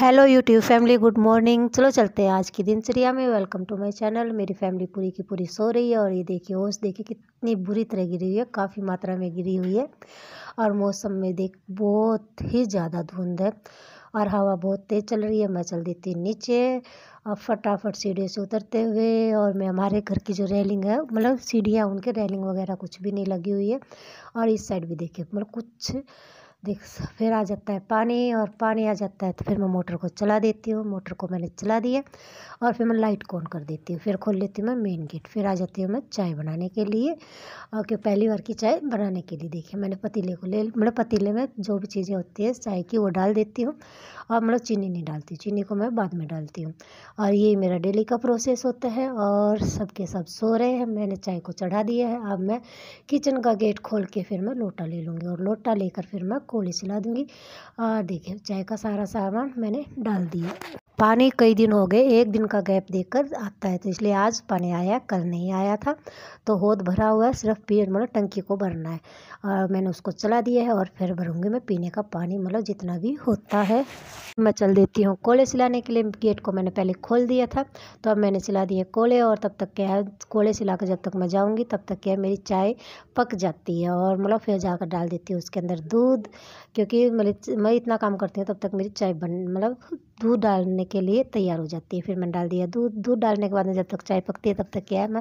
hello YouTube family good morning चलो चलते हैं आज की दिनचर्या में वेलकम टू माय चैनल मेरी फैमिली पूरी की पूरी सो रही है और ये देखिए ओस देखिए कितनी बुरी तरह गिरी हुई है काफ़ी मात्रा में गिरी हुई है और मौसम में देख बहुत ही ज़्यादा धुंध है और हवा बहुत तेज़ चल रही है मैं चल देती नीचे और फटाफट सीढ़ियों से उतरते हुए और मैं हमारे घर की जो रेलिंग है मतलब सीढ़ियाँ उनके रेलिंग वगैरह कुछ भी नहीं लगी हुई है और इस साइड भी देखिए मतलब कुछ देख फिर आ जाता है पानी और पानी आ जाता है तो फिर मैं मोटर को चला देती हूँ मोटर को मैंने चला दिया और फिर मैं लाइट को ऑन कर देती हूँ फिर खोल लेती हूँ मैं मेन गेट फिर आ जाती हूँ मैं चाय बनाने के लिए और क्यों पहली बार की चाय बनाने के लिए देखिए मैंने पतीले को ले मतलब पतीले में जो भी चीज़ें होती है चाय की वो डाल देती हूँ और मतलब चीनी नहीं डालती चीनी को मैं बाद में डालती हूँ और ये मेरा डेली का प्रोसेस होता है और सबके सब सो रहे हैं मैंने चाय को चढ़ा दिया है अब मैं किचन का गेट खोल के फिर मैं लोटा ले लूँगी और लोटा लेकर फिर मैं कोली सिला दूँगी और देखिए चाय का सारा सामान मैंने डाल दिया पानी कई दिन हो गए एक दिन का गैप देखकर आता है तो इसलिए आज पानी आया कल नहीं आया था तो होद भरा हुआ है सिर्फ पी मतलब टंकी को भरना है और मैंने उसको चला दिया है और फिर भरूँगी मैं पीने का पानी मतलब जितना भी होता है मैं चल देती हूँ कोले सिलाने के लिए गेट को मैंने पहले खोल दिया था तो अब मैंने सिला दिए कोले और तब तक क्या है कोले सिला कर जब तक मैं जाऊँगी तब तक क्या है मेरी चाय पक जाती है और मतलब फिर जाकर डाल देती हूँ उसके अंदर दूध क्योंकि मैं इतना काम करती हूँ तब तक मेरी चाय बन मतलब दूध डालने के लिए तैयार हो जाती है फिर मैंने डाल दिया दूध दूध डालने के बाद में जब तक चाय पकती है तब तक क्या है मैं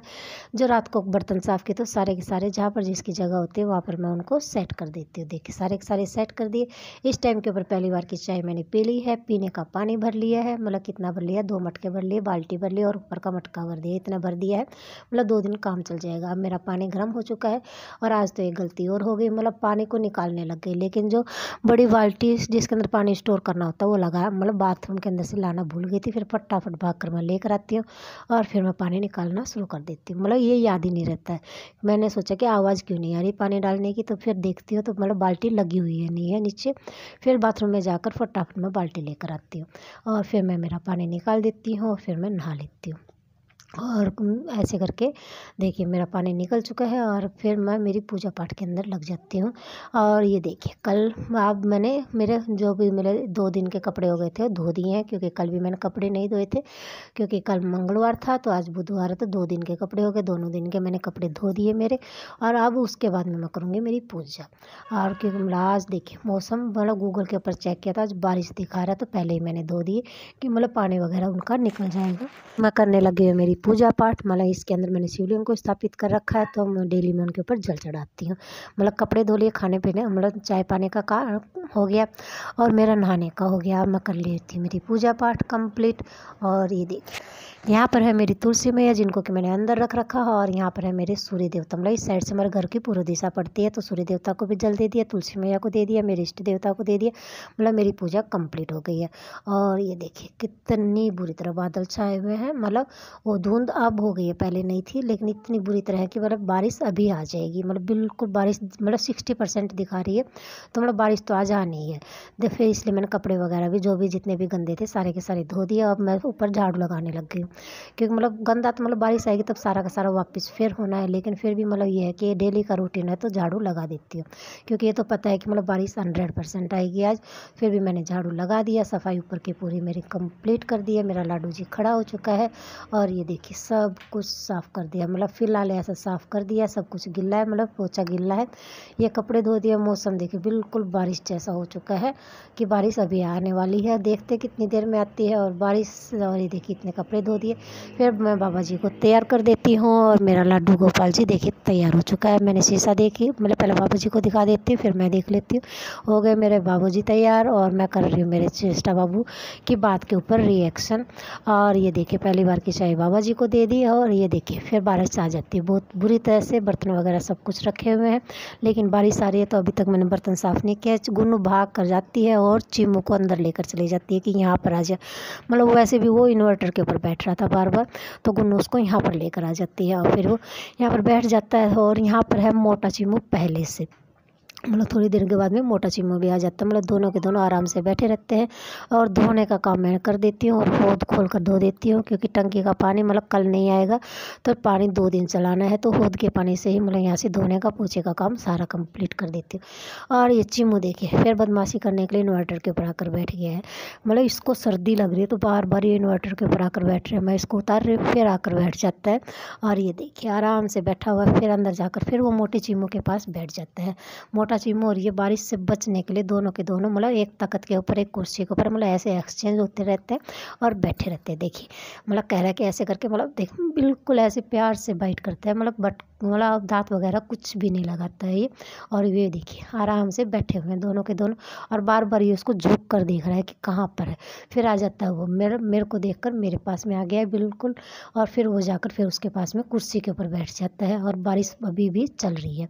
जो रात को बर्तन साफ़ किए तो सारे के सारे जहाँ पर जिसकी जगह होती है वहाँ पर मैं उनको सेट कर देती हूँ देखिए सारे के सारे सेट कर दिए इस टाइम के ऊपर पहली बार की चाय मैंने पी ली है है पीने का पानी भर लिया है मतलब कितना भर लिया दो मटके भर लिए बाल्टी भर ली और ऊपर का मटका भर दिया इतना भर दिया है मतलब दो दिन काम चल जाएगा अब मेरा पानी गर्म हो चुका है और आज तो एक गलती और हो गई मतलब पानी को निकालने लग गई लेकिन जो बड़ी बाल्टी जिसके अंदर पानी स्टोर करना होता है वो लगा मतलब बाथरूम के अंदर से लाना भूल गई थी फिर फटाफट भाग कर मैं लेकर आती हूँ और फिर मैं पानी निकालना शुरू कर देती हूँ मतलब ये याद ही नहीं रहता है मैंने सोचा कि आवाज़ क्यों नहीं आ रही पानी डालने की तो फिर देखती हूँ तो मतलब बाल्टी लगी हुई है नहीं है नीचे फिर बाथरूम में जाकर फटाफट मैं बाल्टी बाल्टी लेकर आती हूँ और फिर मैं मेरा पानी निकाल देती हूँ और फिर मैं नहा लेती हूँ और ऐसे करके देखिए मेरा पानी निकल चुका है और फिर मैं मेरी पूजा पाठ के अंदर लग जाती हूँ और ये देखिए कल अब मैंने मेरे जो भी मेरे दो दिन के कपड़े हो गए थे धो दिए हैं क्योंकि कल भी मैंने कपड़े नहीं धोए थे क्योंकि कल मंगलवार था तो आज बुधवार तो दो दिन के कपड़े हो गए दोनों दिन के मैंने कपड़े धो दिए मेरे और अब उसके बाद में मैं करूँगी मेरी पूजा और क्योंकि आज देखिए मौसम मतलब गूगल के ऊपर चेक किया था आज बारिश दिखा रहा तो पहले ही मैंने धो दिए कि मतलब पानी वगैरह उनका निकल जाएगा मैं करने लगी हुई मेरी पूजा पाठ मतलब इसके अंदर मैंने शिवलिंग को स्थापित कर रखा है तो मैं डेली मैं उनके ऊपर जल चढ़ाती हूँ मतलब कपड़े धो लिए खाने पीने मतलब चाय पाने का का हो गया और मेरा नहाने का हो गया मैं कर लेती हूँ मेरी पूजा पाठ कंप्लीट और ये देखिए यहाँ पर है मेरी तुलसी मैया जिनको कि मैंने अंदर रख रखा है और यहाँ पर है मेरे सूर्य देवता मतलब इस साइड से मेरे घर की पूर्व दिशा पड़ती है तो सूर्य देवता को भी जल दे दिया तुलसी मैया को दे दिया मेरे इष्ट देवता को दे दिया मतलब मेरी पूजा कंप्लीट हो गई है और ये देखिए कितनी बुरी तरह बादल छाए हुए हैं मतलब वो धुंध अब हो गई है पहले नहीं थी लेकिन इतनी बुरी तरह की मतलब बारिश अभी आ जाएगी मतलब बिल्कुल बारिश मतलब सिक्सटी परसेंट दिखा रही है तो मतलब बारिश तो आज आनी है तो फिर इसलिए मैंने कपड़े वगैरह भी जो भी जितने भी गंदे थे सारे के सारे धो दिए अब मैं ऊपर झाड़ू लगाने लग गई क्योंकि मतलब गंदा तो मतलब बारिश आएगी तब सारा का सारा वापस फिर होना है लेकिन फिर भी मतलब ये है कि डेली का रूटीन है तो झाड़ू लगा देती हूँ क्योंकि ये तो पता है कि मतलब बारिश हंड्रेड परसेंट आएगी आज फिर भी मैंने झाड़ू लगा दिया सफाई ऊपर की पूरी मेरी कंप्लीट कर दी है मेरा लाडू जी खड़ा हो चुका है और ये देख देखिए सब कुछ साफ़ कर दिया मतलब फिलहाल ऐसा साफ़ कर दिया सब कुछ गिला है मतलब पोछा गिल्ला है ये कपड़े धो दिए मौसम देखिए बिल्कुल बारिश जैसा हो चुका है कि बारिश अभी आने वाली है देखते कितनी देर में आती है और बारिश और ये देखिए इतने कपड़े धो दिए फिर मैं बाबा जी को तैयार कर देती हूँ और मेरा लड्डू गोपाल जी देखिए तैयार हो चुका है मैंने शीशा देखी मतलब पहले बाबा जी को दिखा देती हूँ फिर मैं देख लेती हूँ हो गए मेरे बाबू जी तैयार और मैं कर रही हूँ मेरे चेष्टा बाबू की बात के ऊपर रिएक्शन और ये देखिए पहली बार की चाय बाबा जी जी को दे दी और ये देखिए फिर बारिश आ जाती है बहुत बुरी तरह से बर्तन वगैरह सब कुछ रखे हुए हैं लेकिन बारिश आ रही है तो अभी तक मैंने बर्तन साफ़ नहीं किया गुनू भाग कर जाती है और चीमू को अंदर लेकर चली जाती है कि यहाँ पर आ जाए मतलब वैसे भी वो इन्वर्टर के ऊपर बैठ रहा था बार बार तो गुनू उसको यहाँ पर लेकर आ जाती है और फिर वो यहाँ पर बैठ जाता है और यहाँ पर है मोटा चीमू पहले से मतलब थोड़ी देर के बाद में मोटा चीमू भी आ जाता है मतलब दोनों के दोनों आराम से बैठे रहते हैं और धोने का काम मैं कर देती हूँ और खोद खोल कर धो देती हूँ क्योंकि टंकी का पानी मतलब कल नहीं आएगा तो पानी दो दिन चलाना है तो खोद के पानी से ही मतलब यहाँ से धोने का पोछे का काम सारा कंप्लीट कर देती हूँ और ये चीमू देखिए फिर बदमाशी करने के लिए इन्वर्टर के ऊपर आकर बैठ गया है मतलब इसको सर्दी लग रही है तो बार बार ये इन्वर्टर के ऊपर आकर बैठ रहे हैं मैं इसको उतार रही हूँ फिर आकर बैठ जाता है और ये देखिए आराम से बैठा हुआ फिर अंदर जाकर फिर वो मोटे चीमू के पास बैठ जाता है मोटा अजीम हो रही है बारिश से बचने के लिए दोनों के दोनों मतलब एक तकत के ऊपर एक कुर्सी के ऊपर मतलब ऐसे एक्सचेंज होते रहते हैं और बैठे रहते हैं देखिए मतलब कह रहा है कि ऐसे करके मतलब देख बिल्कुल ऐसे प्यार से बाइट करते हैं मतलब बट मतलब दांत वगैरह कुछ भी नहीं लगाता है ये और ये देखिए आराम से बैठे हुए हैं दोनों के दोनों और बार बार ये उसको झुक कर देख रहा है कि कहाँ पर है फिर आ जाता है वो मेरे मेरे को देख कर मेरे पास में आ गया है बिल्कुल और फिर वो जाकर फिर उसके पास में कुर्सी के ऊपर बैठ जाता है और बारिश अभी भी चल रही है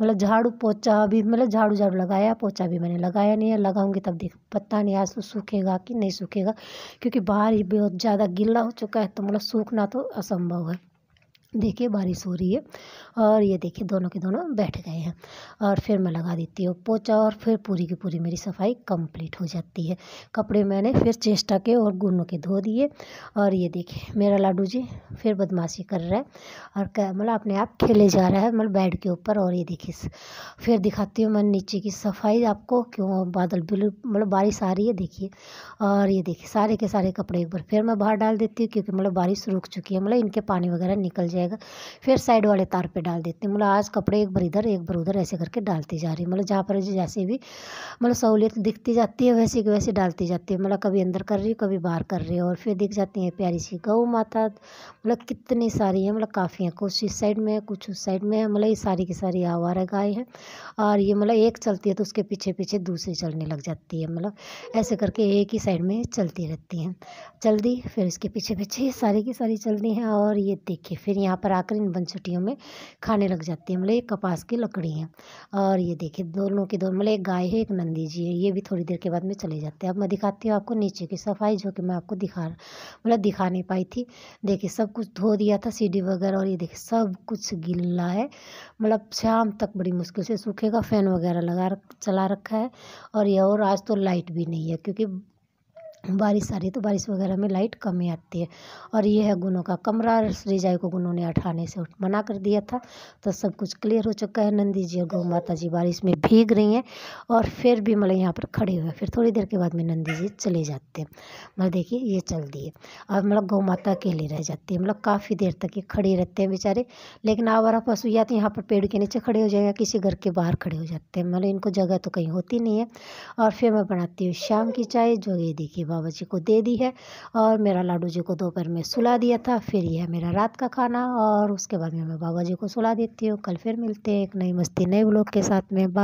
मतलब झाड़ू पोछा अभी मतलब झाड़ू झाड़ू लगाया पोछा भी मैंने लगाया नहीं है लगाऊंगी तब देख पता नहीं आज तो सूखेगा कि नहीं सूखेगा क्योंकि बाहर ही बहुत ज़्यादा गिल्ला हो चुका है तो मतलब सूखना तो असंभव है देखिए बारिश हो रही है और ये देखिए दोनों के दोनों बैठ गए हैं और फिर मैं लगा देती हूँ पोचा और फिर पूरी की पूरी मेरी सफाई कंप्लीट हो जाती है कपड़े मैंने फिर चेष्टा के और गुनों के धो दिए और ये देखिए मेरा लाडू जी फिर बदमाशी कर रहा है और मतलब अपने आप खेले जा रहा है मतलब बेड के ऊपर और ये देखिए फिर दिखाती हूँ मैं नीचे की सफाई आपको क्यों बादल बिल मतलब बारिश आ रही है देखिए और ये देखिए सारे के सारे कपड़े एक बार फिर मैं बाहर डाल देती हूँ क्योंकि मतलब बारिश रुक चुकी है मतलब इनके पानी वगैरह निकल जाए जाएगा फिर साइड वाले तार पे डाल देते हैं मतलब आज कपड़े एक बार इधर एक बार उधर ऐसे करके डालती जा रही है मतलब जहाँ पर जैसे भी मतलब सहूलियत दिखती जाती है वैसे की वैसे डालती जाती है मतलब कभी अंदर कर रही कभी बाहर कर रही है और फिर दिख जाती है प्यारी सी गौ माता मतलब कितनी सारी है मतलब काफ़ी है कुछ इस साइड में है कुछ उस साइड में है मतलब ये सारी की सारी आवारा गाय है और ये मतलब एक चलती है तो उसके पीछे पीछे दूसरी चलने लग जाती है मतलब ऐसे करके एक ही साइड में चलती रहती हैं चल फिर इसके पीछे पीछे सारी की सारी चलती हैं और ये देखिए फिर यहाँ यहाँ पर आकर इन बनछटियों में खाने लग जाती है मतलब ये कपास की लकड़ी है और ये देखिए दोनों के दोनों मतलब एक गाय है एक नंदी जी है ये भी थोड़ी देर के बाद में चले जाते हैं अब मैं दिखाती हूँ आपको नीचे की सफाई जो कि मैं आपको दिखा मतलब दिखा नहीं पाई थी देखिए सब कुछ धो दिया था सीढ़ी वगैरह और ये देखिए सब कुछ गिल्ला है मतलब शाम तक बड़ी मुश्किल से सूखेगा फैन वगैरह लगा रख चला रखा है और यह और आज तो लाइट भी नहीं है क्योंकि बारिश आ रही है तो बारिश वगैरह में लाइट कम ही आती है और ये है गुनों का कमरा जाय को गुनों ने अठाने से मना कर दिया था तो सब कुछ क्लियर हो चुका है नंदी जी और गौ माता जी बारिश में भीग रही हैं और फिर भी मतलब यहाँ पर खड़े हुए फिर थोड़ी देर के बाद में नंदी जी चले जाते हैं मतलब देखिए ये चल दिए और मतलब गौ माता अकेले रह जाती है मतलब काफ़ी देर तक ये खड़े रहते हैं बेचारे लेकिन आवारा पशु या तो यहाँ पर पेड़ के नीचे खड़े हो या किसी घर के बाहर खड़े हो जाते हैं मतलब इनको जगह तो कहीं होती नहीं है और फिर मैं बनाती हूँ शाम की चाय जो ये देखिए बाबा जी को दे दी है और मेरा लाडू जी को दोपहर में सुला दिया था फिर यह मेरा रात का खाना और उसके बाद में मैं बाबा जी को सुला देती हूँ कल फिर मिलते हैं एक नई मस्ती नए ब्लॉग के साथ में